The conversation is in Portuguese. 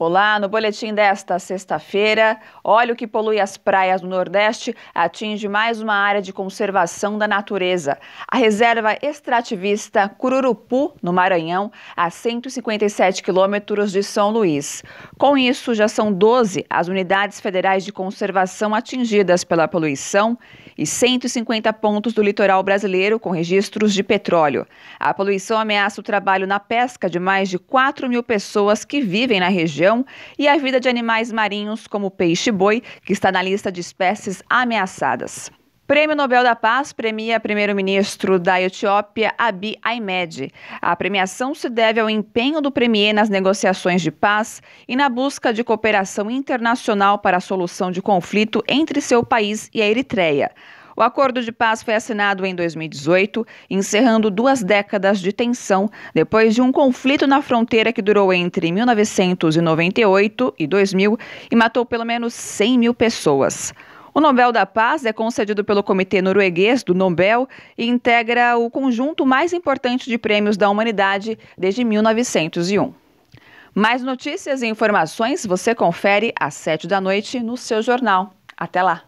Olá, no boletim desta sexta-feira, óleo que polui as praias do Nordeste atinge mais uma área de conservação da natureza. A reserva extrativista Cururupu, no Maranhão, a 157 quilômetros de São Luís. Com isso, já são 12 as unidades federais de conservação atingidas pela poluição e 150 pontos do litoral brasileiro com registros de petróleo. A poluição ameaça o trabalho na pesca de mais de 4 mil pessoas que vivem na região e a vida de animais marinhos como o peixe-boi, que está na lista de espécies ameaçadas. Prêmio Nobel da Paz premia primeiro-ministro da Etiópia, Abiy Ahmed. A premiação se deve ao empenho do premier nas negociações de paz e na busca de cooperação internacional para a solução de conflito entre seu país e a Eritreia. O acordo de paz foi assinado em 2018, encerrando duas décadas de tensão depois de um conflito na fronteira que durou entre 1998 e 2000 e matou pelo menos 100 mil pessoas. O Nobel da Paz é concedido pelo Comitê Norueguês do Nobel e integra o conjunto mais importante de prêmios da humanidade desde 1901. Mais notícias e informações você confere às 7 da noite no seu jornal. Até lá!